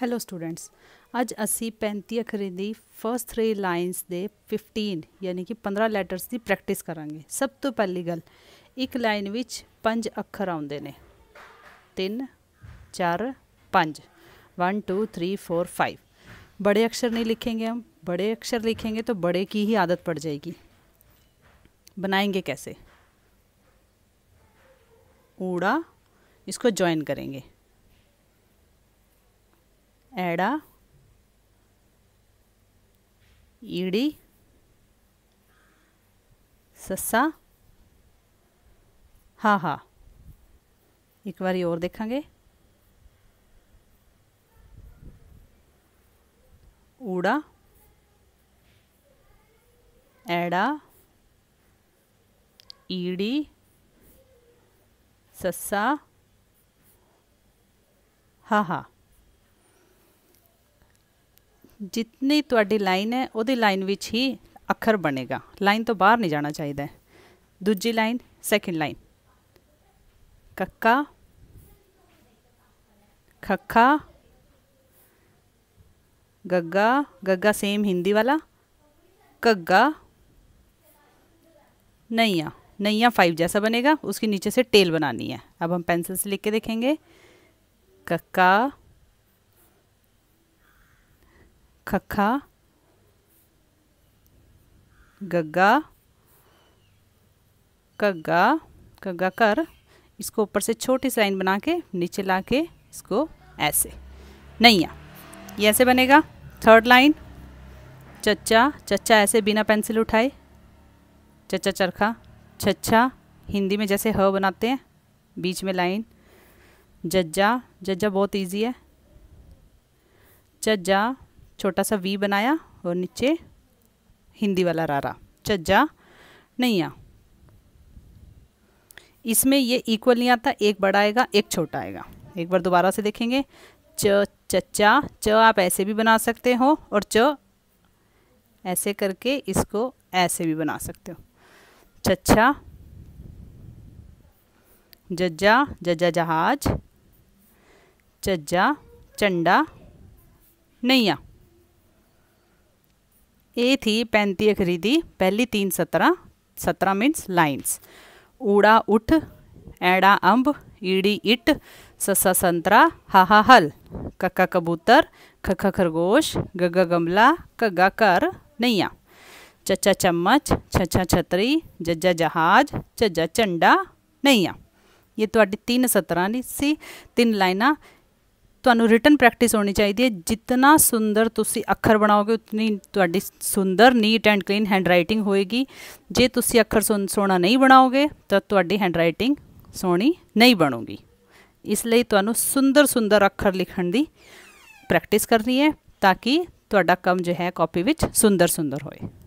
hello students अज असी पैंती अखरें फस्ट थ्री लाइनस के फिफ्टीन यानी कि पंद्रह लैटरस की प्रैक्टिस करा सब तो पहली गल एक लाइन में पंज अखर आते हैं तीन चार पाँच one two three four five बड़े अक्षर नहीं लिखेंगे हम बड़े अक्षर लिखेंगे तो बड़े की ही आदत पड़ जाएगी बनाएंगे कैसे ऊड़ा इसको ज्वाइन करेंगे एडा ईडी ससा हा हा एक बार और देखा ऊड़ा एड़ा ईडी ससा हा हा जितनी थोड़ी लाइन है वो लाइन में ही अखर बनेगा लाइन तो बाहर नहीं जाना चाहिए दूजी लाइन सैकेंड लाइन कक्का खखा गग्गा गग्गा सेम हिंदी वाला कग्गा नैया नैया फाइव जैसा बनेगा उसके नीचे से टेल बनानी है अब हम पेंसिल से लिख के देखेंगे कक्का खखा गग्गा कग्गा कग्गा कर इसको ऊपर से छोटी साइन बना के नीचे ला के इसको ऐसे नैया ये ऐसे बनेगा थर्ड लाइन चच्चा चच्चा ऐसे बिना पेंसिल उठाए चच्चा चरखा छच्छा हिंदी में जैसे ह बनाते हैं बीच में लाइन जज्जा जज्जा बहुत इजी है चज्जा छोटा सा वी बनाया और नीचे हिंदी वाला रारा चज्जा नैया इसमें ये इक्वल नहीं आता एक बड़ा आएगा एक छोटा आएगा एक बार दोबारा से देखेंगे च चचा च आप ऐसे भी बना सकते हो और च ऐसे करके इसको ऐसे भी बना सकते हो चच्छा जज्जा जज्जा जहाज चज्जा चंडा नैया ए थी पैंती खरीदी पहली तीन सत्रह सत्रह मीन्स लाइन्स ऊड़ा उठ ऐड़ा अंब ईड़ी इट ससा संतरा हाहा हल कक्का कबूतर खखा खरगोश गगा गमला कगा कर नैया चचा चम्मच छछा छतरी जज्जा जहाज जज्जा झंडा नैया ये तीन सत्रह सी तीन लाइना ਤੁਹਾਨੂੰ ਰਿਟਨ ਪ੍ਰੈਕਟਿਸ ਹੋਣੀ ਚਾਹੀਦੀ ਹੈ ਜਿੰਨਾ ਸੁੰਦਰ ਤੁਸੀਂ ਅੱਖਰ ਬਣਾਓਗੇ ਉਤਨੀ ਤੁਹਾਡੀ ਸੁੰਦਰ ਨੀਟ ਐਂਡ ਕਲੀਨ ਹੈਂਡਰਾਈਟਿੰਗ ਹੋਏਗੀ ਜੇ ਤੁਸੀਂ ਅੱਖਰ ਸੋਹਣਾ ਨਹੀਂ ਬਣਾਓਗੇ ਤਾਂ ਤੁਹਾਡੀ ਹੈਂਡਰਾਈਟਿੰਗ ਸੋਹਣੀ ਨਹੀਂ ਬਣੂਗੀ ਇਸ ਲਈ ਤੁਹਾਨੂੰ ਸੁੰਦਰ ਸੁੰਦਰ ਅੱਖਰ ਲਿਖਣ ਦੀ ਪ੍ਰੈਕਟਿਸ ਕਰਨੀ ਹੈ ਤਾਂ ਕਿ ਤੁਹਾਡਾ ਕੰਮ ਜੋ ਹੈ ਕਾਪੀ ਵਿੱਚ ਸੁੰਦਰ ਸੁੰਦਰ ਹੋਏ